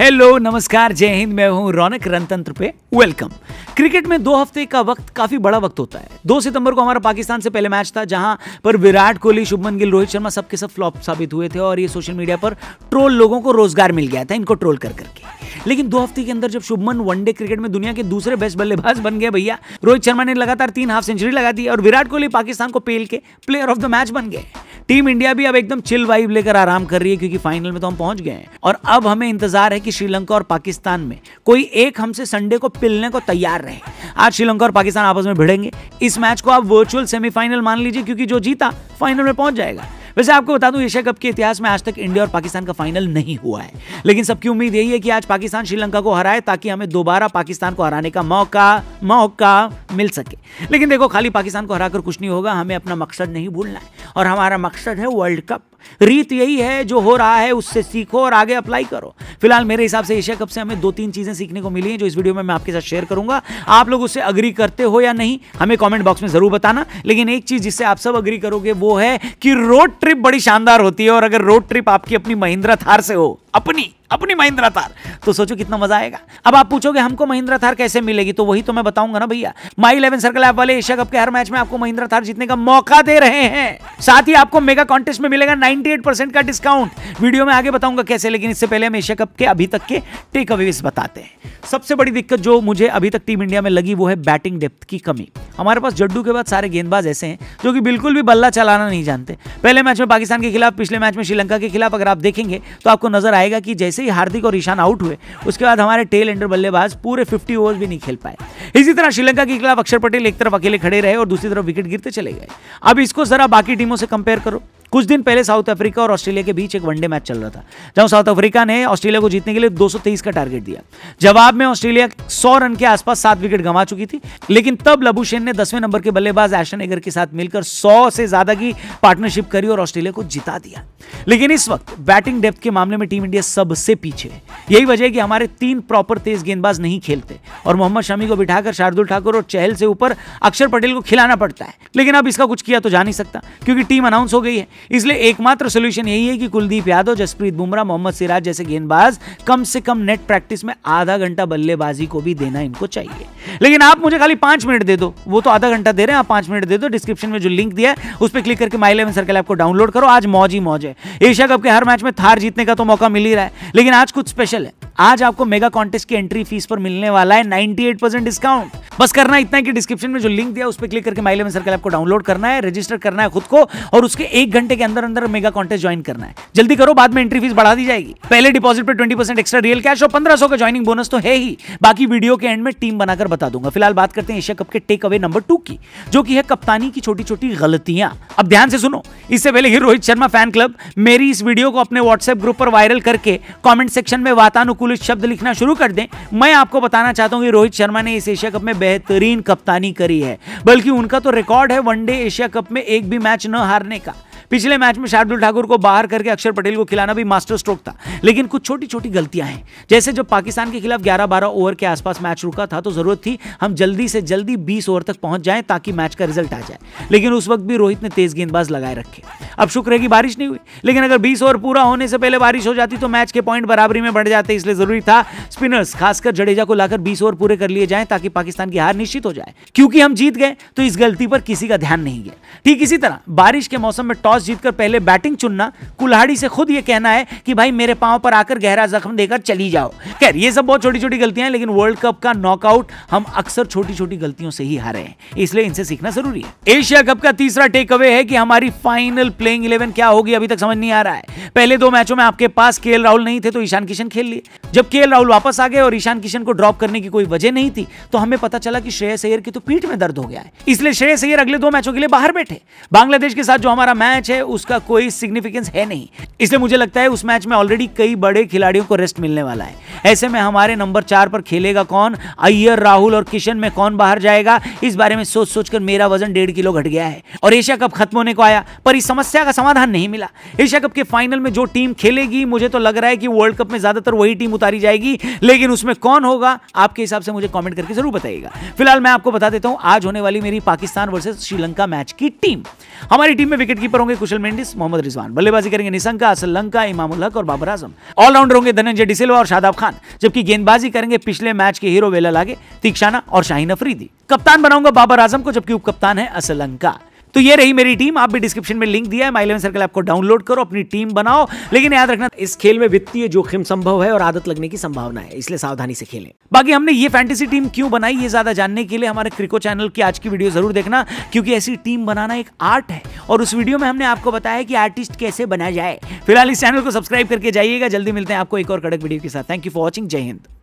hello नमस्कार जय हिंद मैं हूं रौनक रणतंत्र पे वेलकम क्रिकेट में दो हफ्ते का वक्त काफी बड़ा वक्त होता है दो सितंबर को हमारा पाकिस्तान से पहले मैच था जहां पर विराट कोहली शुभमन गिल रोहित शर्मा सबके सब फ्लॉप साबित हुए थे और ये सोशल मीडिया पर ट्रोल लोगों को रोजगार मिल गया था इनको ट्रोल कर करके लेकिन दो हफ्ते के अंदर जब शुभमन वनडे क्रिकेट में दुनिया के दूसरे बेस्ट बल्लेबाज बन गए भैया रोहित शर्मा ने लगातार तीन हाफ सेंचुरी लगा दी और विराट कोहली पाकिस्तान को पेल के प्लेयर ऑफ द मैच बन गए टीम इंडिया भी अब एकदम चिल वाइब लेकर आराम कर रही है क्योंकि फाइनल में तो हम पहुंच गए हैं और अब हमें इंतजार है कि श्रीलंका और पाकिस्तान में कोई एक हमसे संडे को पिलने को तैयार रहे आज श्रीलंका और पाकिस्तान आपस में भिड़ेंगे इस मैच को आप वर्चुअल सेमीफाइनल मान लीजिए क्योंकि जो जीता फाइनल में पहुंच जाएगा वैसे आपको बता दूं एशिया कप के इतिहास में आज तक इंडिया और पाकिस्तान का फाइनल नहीं हुआ है लेकिन सबकी उम्मीद यही है कि आज पाकिस्तान श्रीलंका को हराए ताकि हमें दोबारा पाकिस्तान को हराने का मौका मौका मिल सके लेकिन देखो खाली पाकिस्तान को हराकर कुछ नहीं होगा हमें अपना मकसद नहीं भूलना है और हमारा मकसद है वर्ल्ड कप रीत यही है जो हो रहा है उससे सीखो और आगे अप्लाई करो फिलहाल मेरे हिसाब से एशिया कप से हमें दो तीन चीज़ें सीखने को मिली हैं जो इस वीडियो में मैं आपके साथ शेयर करूंगा आप लोग उससे अग्री करते हो या नहीं हमें कॉमेंट बॉक्स में ज़रूर बताना लेकिन एक चीज़ जिससे आप सब अग्री करोगे वो है कि रोड ट्रिप बड़ी शानदार होती है और अगर रोड ट्रिप आपकी अपनी महिंद्रा थार से हो अपनी अपनी महिंद्रा थार तो सोचो कितना मजा आएगा अब आप पूछोगे हमको महिंद्रा थार कैसे मिलेगी तो वही तो मैं बताऊंगा ना भैया माई इलेवन सर्कल ऐप वाले एशिया कप के हर मैच में आपको महिंद्रा थार जीतने का मौका दे रहे हैं साथ ही आपको मेगा कॉन्टेस्ट में मिलेगा नाइनटी का डिस्काउंट वीडियो में आगे बताऊंगा कैसे लेकिन इससे पहले हम एशिया कप के अभी तक के टेक अवेज बताते हैं सबसे बड़ी दिक्कत जो मुझे अभी तक टीम इंडिया में लगी वो है बैटिंग डेप्थ की कमी हमारे पास जड्डू के बाद सारे गेंदबाज ऐसे हैं जो कि बिल्कुल भी बल्ला चलाना नहीं जानते पहले मैच में पाकिस्तान के खिलाफ पिछले मैच में श्रीलंका के खिलाफ अगर आप देखेंगे तो आपको नजर आएगा कि जैसे ही हार्दिक और ईशान आउट हुए उसके बाद हमारे टेल एंडर बल्लेबाज पूरे फिफ्टी ओवर भी नहीं खेल पाए इसी तरह श्रीलंका के खिलाफ अक्षर पटेल एक तरफ अकेले खड़े रहे और दूसरी तरफ विकेट गिरते चले गए अब इसको जरा बाकी टीमों से कंपेयर करो कुछ दिन पहले साउथ अफ्रीका और ऑस्ट्रेलिया के बीच एक वनडे मैच चल रहा था जहां साउथ अफ्रीका ने ऑस्ट्रेलिया को जीतने के लिए 223 का टारगेट दिया जवाब में ऑस्ट्रेलिया 100 रन के आसपास सात विकेट गंवा चुकी थी लेकिन तब लबुशेन ने दसवें नंबर के बल्लेबाज एशन एगर के साथ मिलकर सौ से ज्यादा की पार्टनरशिप करी और ऑस्ट्रेलिया को जिता दिया लेकिन इस वक्त बैटिंग डेप्थ के मामले में टीम इंडिया सबसे पीछे है यही वजह है कि हमारे तीन प्रॉपर तेज गेंदबाज नहीं खेलते और मोहम्मद शमी को बिठाकर शार्दुल ठाकुर और चहल से ऊपर अक्षर पटेल को खिलाना पड़ता है लेकिन अब इसका कुछ किया तो जा नहीं सकता क्योंकि टीम अनाउंस हो गई है इसलिए एकमात्र सोल्यूशन यही है कि कुलदीप यादव जसप्रीत बुमराह मोहम्मद सिराज जैसे गेंदबाज कम से कम नेट प्रैक्टिस में आधा घंटा बल्लेबाजी को भी देना इनको चाहिए लेकिन आप मुझे खाली पांच मिनट दे दो वो तो आधा घंटा दे रहे हैं आप पांच मिनट दे दो डिस्क्रिप्शन में जो लिंक दिया है उस पर क्लिक करके माई इलेवन सर्कल ऐप को डाउनलोड करो आज मौज ही मौज है एशिया कप के हर मैच में थार जीतने का तो मौका मिल ही रहा है लेकिन आज कुछ स्पेशल है आज आपको मेगा कॉन्टेस्ट की एंट्री फीस पर मिलने वाला है 98% डिस्काउंट बस करना इतना है कि डिस्क्रिप्शन में जो लिंक दिया उस पर क्लिक करके माइले में सर्कल आपको डाउनलोड करना है रजिस्टर करना है खुद को और उसके एक घंटे के अंदर अंदर मेगा कॉन्टेस्ट ज्वाइन करना है जल्दी करो बाद में एंट्री फीस बढ़ा दी जाएगी पहले डिपॉजिट पर ट्वेंटी एक्स्ट्रा रियल कैश और पंद्रह का ज्वाइनिंग बोनस तो है ही बाकी वीडियो के एंड में टीम बनाकर बता दूंगा फिलहाल बात करते हैं एशिया कप के टेक अवे नंबर टू की जो की है कप्तानी की छोटी छोटी गलतियां अब ध्यान से सुनो इससे पहले ही रोहित शर्मा फैन क्लब मेरी इस वीडियो को अपने व्हाट्सएप ग्रुप पर वायरल करके कॉमेंट सेक्शन में वातानुकूल अनुकूलित शब्द लिखना शुरू कर दें मैं आपको बताना चाहता हूं कि रोहित शर्मा ने इस एशिया कप में बेहतरीन कप्तानी करी है बल्कि उनका तो रिकॉर्ड है वनडे एशिया कप में एक भी मैच न हारने का पिछले मैच में शार्दुल ठाकुर को बाहर करके अक्षर पटेल को खिलाना भी मास्टर स्ट्रोक था लेकिन कुछ छोटी छोटी गलतियां हैं जैसे जब पाकिस्तान के खिलाफ ग्यारह बारह ओवर के आसपास मैच रुका था तो जरूरत थी हम जल्दी से जल्दी बीस ओवर तक पहुंच जाए ताकि मैच का रिजल्ट आ जाए लेकिन उस वक्त भी रोहित ने तेज गेंदबाज लगाए रखे अब शुक्र है कि बारिश नहीं हुई लेकिन अगर बीस ओवर पूरा होने से पहले बारिश हो जाती तो मैच के पॉइंट बराबरी में बढ़ जाते इसलिए जरूरी था स्पिनर्स खासकर जडेजा को लाकर बीस ओवर पूरे कर लिए जाए ताकि पाकिस्तान की हार निश्चित हो जाए क्योंकि हम जीत गए तो इस गलती पर किसी का ध्यान नहीं गया ठीक इसी तरह बारिश के मौसम में टॉस टॉस जीतकर पहले बैटिंग चुनना कुल्हाड़ी से खुद ये कहना है कि भाई मेरे पांव पर आकर गहरा जख्म देकर चली जाओ खैर ये सब बहुत छोटी छोटी गलतियां हैं लेकिन वर्ल्ड कप का नॉकआउट हम अक्सर छोटी छोटी गलतियों से ही हारे हैं इसलिए इनसे सीखना जरूरी है एशिया कप का तीसरा टेक अवे है कि हमारी फाइनल प्लेइंग इलेवन क्या होगी अभी तक समझ नहीं आ रहा है पहले दो मैचों में आपके पास के राहुल नहीं थे तो ईशान किशन खेल लिए जब के राहुल वापस आ गए और ईशान किशन को ड्रॉप करने की कोई वजह नहीं थी तो हमें पता चला कि श्रेयस अय्यर की तो पीठ में दर्द हो गया है इसलिए श्रेयस अय्यर अगले दो मैचों के लिए बाहर बैठे बांग्लादेश के साथ जो हमारा मैच है उसका कोई सिग्निफिकेंस है नहीं इसलिए मुझे लगता है उस मैच में ऑलरेडी कई बड़े खिलाड़ियों को रेस्ट मिलने वाला है ऐसे में हमारे नंबर चार पर खेलेगा कौन अय्यर राहुल और किशन में कौन बाहर जाएगा इस बारे में सोच सोचकर मेरा वजन डेढ़ किलो घट गया है और एशिया कप खत्म होने को आया पर इस समस्या का समाधान नहीं मिला एशिया कप के फाइनल में जो टीम खेलेगी मुझे तो लग रहा है कि वर्ल्ड कप में ज्यादातर वही टीम उतारी जाएगी लेकिन उसमें कौन होगा आपके हिसाब से मुझे कॉमेंट करके जरूर बताइएगा फिलहाल मैं आपको बता देता हूं आज होने वाली मेरी पाकिस्तान वर्सेज श्रीलंका मैच की टीम हमारी टीम में विकेट कीपर होंगे कुशल मेंडिस मोहम्मद रिजवान बल्लेबाजी करेंगे निशंका बुमराह श्रीलंका इमाम हक और बाबर आजम ऑलराउंडर होंगे धनंजय डिसिल्वा और शादाब खान जबकि गेंदबाजी करेंगे पिछले मैच के हीरो वेला लागे तीक्षाना और शाहीन अफरीदी कप्तान बनाऊंगा बाबर आजम को जबकि उप कप्तान है असलंका तो ये रही मेरी टीम आप भी डिस्क्रिप्शन में लिंक दिया है माई सर्कल आपको डाउनलोड करो अपनी टीम बनाओ लेकिन याद रखना इस खेल में वित्तीय जोखिम संभव है और आदत लगने की संभावना है इसलिए सावधानी से खेलें बाकी हमने ये फैंटेसी टीम क्यों बनाई ये ज्यादा जानने के लिए हमारे क्रिको चैनल की आज की वीडियो जरूर देखना क्योंकि ऐसी टीम बनाना एक आर्ट है और उस वीडियो में हमने आपको बताया कि आर्टिस्ट कैसे बनाया जाए फिलहाल इस चैनल को सब्सक्राइब करके जाइएगा जल्दी मिलते हैं आपको एक और कड़क वीडियो के साथ थैंक यू फॉर वॉचिंग जय हिंद